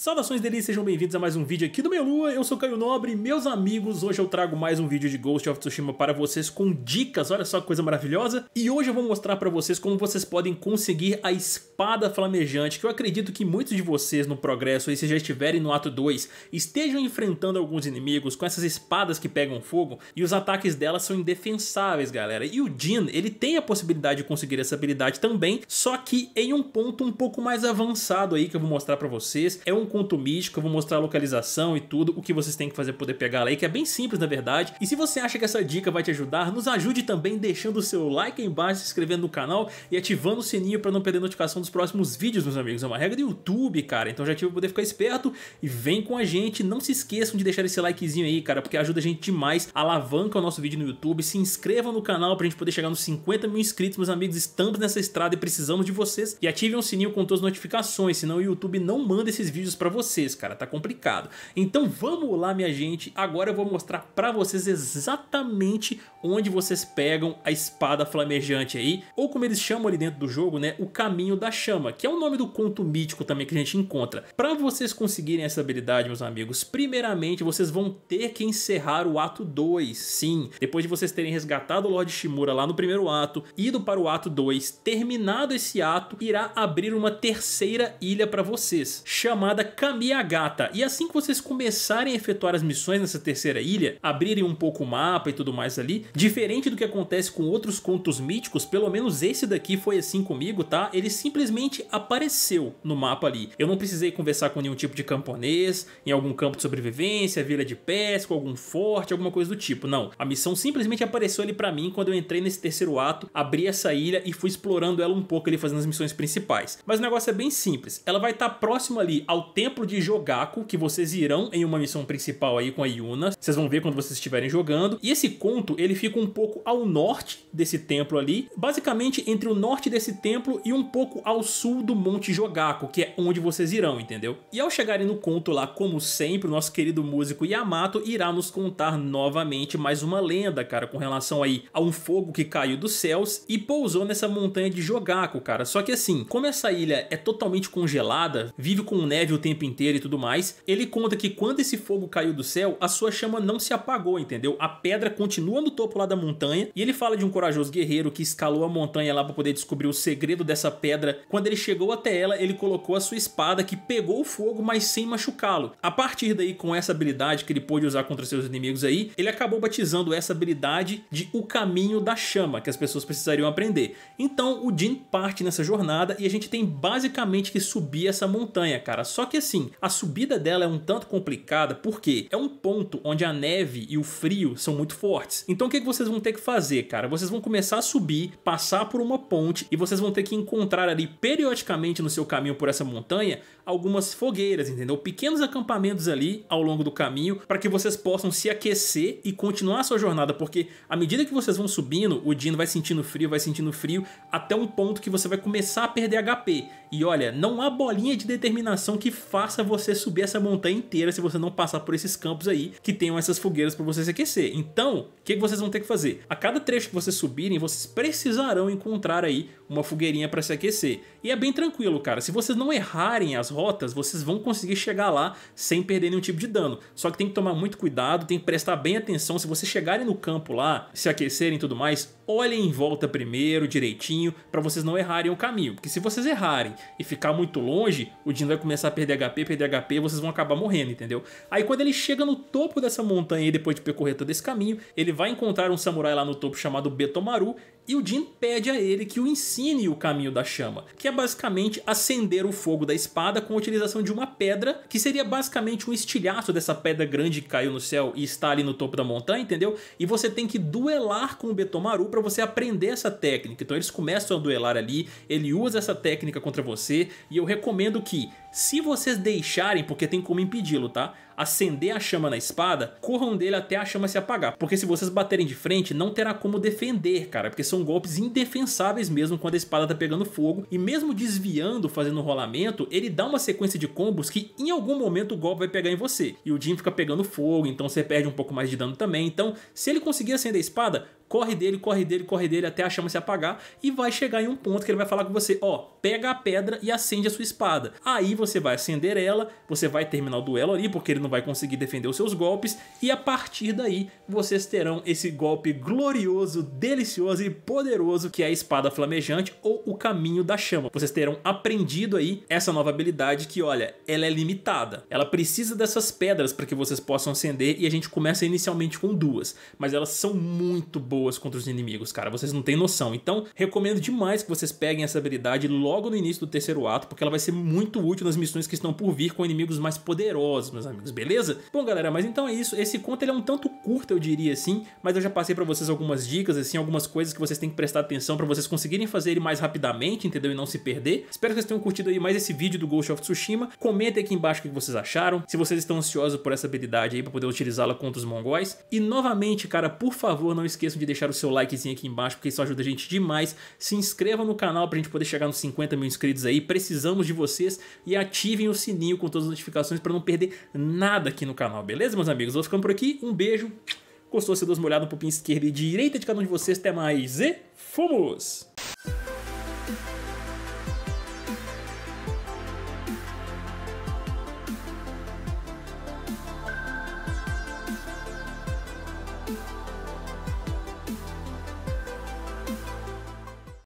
Saudações delícias, sejam bem-vindos a mais um vídeo aqui do Meu Lua, eu sou Caio Nobre, meus amigos, hoje eu trago mais um vídeo de Ghost of Tsushima para vocês com dicas, olha só que coisa maravilhosa, e hoje eu vou mostrar para vocês como vocês podem conseguir a espada flamejante, que eu acredito que muitos de vocês no progresso, aí se já estiverem no ato 2, estejam enfrentando alguns inimigos com essas espadas que pegam fogo, e os ataques delas são indefensáveis, galera, e o Jin, ele tem a possibilidade de conseguir essa habilidade também, só que em um ponto um pouco mais avançado aí que eu vou mostrar para vocês, é um conto místico, eu vou mostrar a localização e tudo, o que vocês têm que fazer para poder pegar ela aí, que é bem simples na verdade. E se você acha que essa dica vai te ajudar, nos ajude também deixando o seu like aí embaixo, se inscrevendo no canal e ativando o sininho para não perder notificação dos próximos vídeos, meus amigos. É uma regra do YouTube, cara, então já tive para poder ficar esperto e vem com a gente. Não se esqueçam de deixar esse likezinho aí, cara, porque ajuda a gente demais, alavanca o nosso vídeo no YouTube, se inscreva no canal para a gente poder chegar nos 50 mil inscritos, meus amigos, estamos nessa estrada e precisamos de vocês. E ativem o sininho com todas as notificações, senão o YouTube não manda esses vídeos para vocês, cara, tá complicado. Então vamos lá, minha gente, agora eu vou mostrar para vocês exatamente onde vocês pegam a espada flamejante aí, ou como eles chamam ali dentro do jogo, né, o caminho da chama, que é o nome do conto mítico também que a gente encontra. Para vocês conseguirem essa habilidade, meus amigos, primeiramente vocês vão ter que encerrar o ato 2, sim. Depois de vocês terem resgatado o Lord Shimura lá no primeiro ato, ido para o ato 2, terminado esse ato, irá abrir uma terceira ilha para vocês, chamada chamada Kamiagata. E assim que vocês começarem a efetuar as missões nessa terceira ilha, abrirem um pouco o mapa e tudo mais ali, diferente do que acontece com outros contos míticos, pelo menos esse daqui foi assim comigo, tá? Ele simplesmente apareceu no mapa ali. Eu não precisei conversar com nenhum tipo de camponês, em algum campo de sobrevivência, vila de pesca, algum forte, alguma coisa do tipo. Não, a missão simplesmente apareceu ali para mim quando eu entrei nesse terceiro ato, abri essa ilha e fui explorando ela um pouco ali fazendo as missões principais. Mas o negócio é bem simples. Ela vai estar tá próximo ali ao templo de Jogaku, que vocês irão em uma missão principal aí com a Yuna. Vocês vão ver quando vocês estiverem jogando. E esse conto, ele fica um pouco ao norte desse templo ali, basicamente entre o norte desse templo e um pouco ao sul do Monte Jogaku, que é onde vocês irão, entendeu? E ao chegarem no conto lá, como sempre, o nosso querido músico Yamato irá nos contar novamente mais uma lenda, cara, com relação aí a um fogo que caiu dos céus e pousou nessa montanha de Jogaku, cara. Só que assim, como essa ilha é totalmente congelada, vive com neve o tempo inteiro e tudo mais. Ele conta que quando esse fogo caiu do céu, a sua chama não se apagou, entendeu? A pedra continua no topo lá da montanha. E ele fala de um corajoso guerreiro que escalou a montanha lá para poder descobrir o segredo dessa pedra. Quando ele chegou até ela, ele colocou a sua espada que pegou o fogo, mas sem machucá-lo. A partir daí, com essa habilidade que ele pôde usar contra seus inimigos aí, ele acabou batizando essa habilidade de o caminho da chama, que as pessoas precisariam aprender. Então o Jin parte nessa jornada e a gente tem basicamente que subir essa montanha, cara. Só que assim, a subida dela é um tanto complicada porque é um ponto onde a neve e o frio são muito fortes. Então o que, que vocês vão ter que fazer, cara? Vocês vão começar a subir, passar por uma ponte e vocês vão ter que encontrar ali periodicamente no seu caminho por essa montanha algumas fogueiras, entendeu? Pequenos acampamentos ali ao longo do caminho para que vocês possam se aquecer e continuar a sua jornada, porque à medida que vocês vão subindo, o Dino vai sentindo frio, vai sentindo frio, até um ponto que você vai começar a perder HP. E olha, não há bolinha de determinação que faça você subir essa montanha inteira se você não passar por esses campos aí que tenham essas fogueiras para você se aquecer. Então, o que vocês vão ter que fazer? A cada trecho que vocês subirem, vocês precisarão encontrar aí uma fogueirinha para se aquecer. E é bem tranquilo, cara. Se vocês não errarem as rotas, vocês vão conseguir chegar lá sem perder nenhum tipo de dano. Só que tem que tomar muito cuidado, tem que prestar bem atenção. Se vocês chegarem no campo lá, se aquecerem e tudo mais, olhem em volta primeiro, direitinho, para vocês não errarem o caminho. Porque se vocês errarem e ficar muito longe, o Dino vai começar a perder HP, perder HP e vocês vão acabar morrendo, entendeu? Aí quando ele chega no topo dessa montanha e depois de percorrer todo esse caminho, ele vai encontrar um samurai lá no topo chamado Betomaru e o Jin pede a ele que o ensine o caminho da chama, que é basicamente acender o fogo da espada com a utilização de uma pedra, que seria basicamente um estilhaço dessa pedra grande que caiu no céu e está ali no topo da montanha, entendeu? E você tem que duelar com o Betomaru para você aprender essa técnica. Então eles começam a duelar ali, ele usa essa técnica contra você, e eu recomendo que se vocês deixarem, porque tem como impedi-lo, tá? Acender a chama na espada, corram dele até a chama se apagar. Porque se vocês baterem de frente, não terá como defender, cara. Porque são golpes indefensáveis mesmo quando a espada tá pegando fogo. E mesmo desviando, fazendo rolamento, ele dá uma sequência de combos que em algum momento o golpe vai pegar em você. E o Jim fica pegando fogo, então você perde um pouco mais de dano também. Então, se ele conseguir acender a espada, corre dele, corre dele, corre dele até a chama se apagar e vai chegar em um ponto que ele vai falar com você, ó, pega a pedra e acende a sua espada. Aí você vai acender ela, você vai terminar o duelo ali porque ele não vai conseguir defender os seus golpes e a partir daí vocês terão esse golpe glorioso, delicioso e poderoso que é a espada flamejante ou o caminho da chama. Vocês terão aprendido aí essa nova habilidade que, olha, ela é limitada. Ela precisa dessas pedras para que vocês possam acender e a gente começa inicialmente com duas, mas elas são muito boas boas contra os inimigos, cara. Vocês não têm noção. Então, recomendo demais que vocês peguem essa habilidade logo no início do terceiro ato, porque ela vai ser muito útil nas missões que estão por vir com inimigos mais poderosos, meus amigos, beleza? Bom, galera, mas então é isso. Esse conto ele é um tanto curto, eu diria assim, mas eu já passei para vocês algumas dicas, assim, algumas coisas que vocês têm que prestar atenção para vocês conseguirem fazer ele mais rapidamente, entendeu? E não se perder. Espero que vocês tenham curtido aí mais esse vídeo do Ghost of Tsushima. Comentem aqui embaixo o que vocês acharam, se vocês estão ansiosos por essa habilidade aí para poder utilizá-la contra os mongóis. E novamente, cara, por favor, não esqueçam de deixar o seu likezinho aqui embaixo, porque isso ajuda a gente demais. Se inscreva no canal pra gente poder chegar nos 50 mil inscritos aí. Precisamos de vocês e ativem o sininho com todas as notificações para não perder nada aqui no canal, beleza, meus amigos? Vou ficando por aqui. Um beijo. Gostou? Se dou uma olhada um pouquinho esquerdo e direita de cada um de vocês. Até mais e fomos!